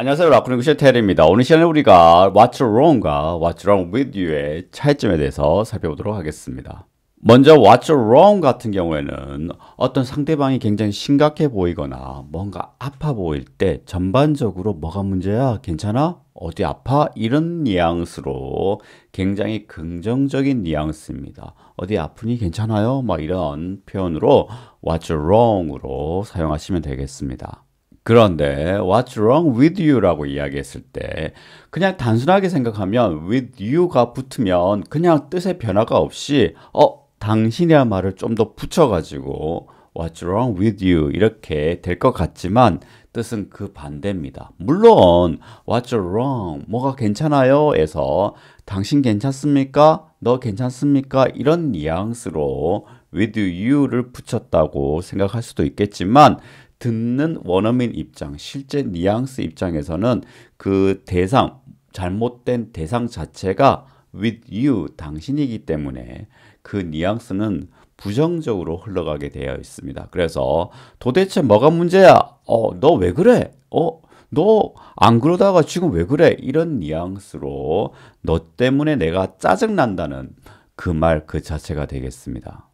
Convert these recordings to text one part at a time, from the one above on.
안녕하세요 라쿠닝 쉘테입니다 오늘 시간에 우리가 What's Wrong과 What's Wrong With You의 차이점에 대해서 살펴보도록 하겠습니다. 먼저 What's Wrong 같은 경우에는 어떤 상대방이 굉장히 심각해 보이거나 뭔가 아파 보일 때 전반적으로 뭐가 문제야? 괜찮아? 어디 아파? 이런 뉘앙스로 굉장히 긍정적인 뉘앙스입니다. 어디 아프니? 괜찮아요? 막 이런 표현으로 What's Wrong으로 사용하시면 되겠습니다. 그런데 what's wrong with you라고 이야기했을 때 그냥 단순하게 생각하면 with you가 붙으면 그냥 뜻의 변화가 없이 어 당신이란 말을 좀 더 붙여가지고 what's wrong with you 이렇게 될 것 같지만 뜻은 그 반대입니다. 물론 what's wrong 뭐가 괜찮아요? 에서 당신 괜찮습니까? 너 괜찮습니까? 이런 뉘앙스로 with you를 붙였다고 생각할 수도 있겠지만 듣는 원어민 입장, 실제 뉘앙스 입장에서는 그 대상, 잘못된 대상 자체가 with you, 당신이기 때문에 그 뉘앙스는 부정적으로 흘러가게 되어 있습니다. 그래서 도대체 뭐가 문제야? 어, 너 왜 그래? 어, 너 안 그러다가 지금 왜 그래? 이런 뉘앙스로 너 때문에 내가 짜증난다는 그 말그 그 자체가 되겠습니다.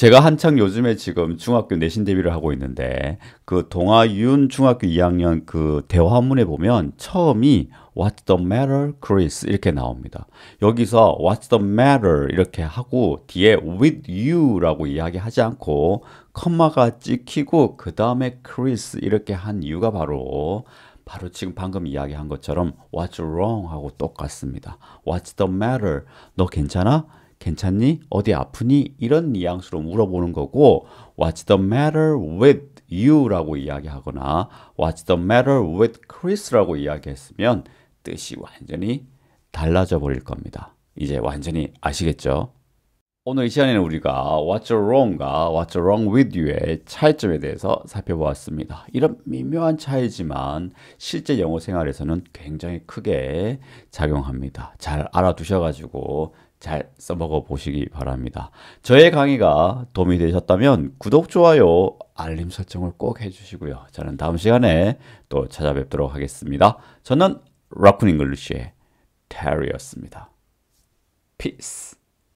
제가 한창 요즘에 지금 중학교 내신 대비를 하고 있는데 그 동아윤 중학교 2학년 그 대화문에 보면 처음이 What's the matter, Chris? 이렇게 나옵니다. 여기서 What's the matter 이렇게 하고 뒤에 with you라고 이야기하지 않고 컴마가 찍히고 그 다음에 Chris 이렇게 한 이유가 바로 바로 지금 방금 이야기한 것처럼 What's wrong 하고 똑같습니다. What's the matter? 너 괜찮아? 괜찮니? 어디 아프니? 이런 뉘앙스로 물어보는 거고 What's the matter with you라고 이야기하거나 What's the matter with Chris라고 이야기했으면 뜻이 완전히 달라져 버릴 겁니다. 이제 완전히 아시겠죠? 오늘 이 시간에는 우리가 What's wrong과 What's wrong with you의 차이점에 대해서 살펴보았습니다. 이런 미묘한 차이지만 실제 영어 생활에서는 굉장히 크게 작용합니다. 잘 알아두셔가지고 잘 써먹어 보시기 바랍니다. 저의 강의가 도움이 되셨다면 구독, 좋아요, 알림 설정을 꼭 해주시고요. 저는 다음 시간에 또 찾아뵙도록 하겠습니다. 저는 라쿤 잉글리쉬의 테리였습니다. Peace.